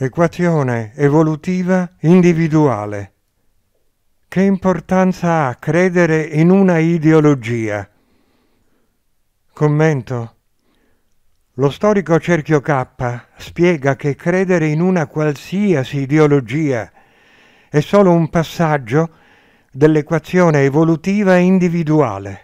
equazione evolutiva individuale. Che importanza ha credere in una ideologia? Commento. Lo storico Cerchio K spiega che credere in una qualsiasi ideologia è solo un passaggio dell'equazione evolutiva individuale.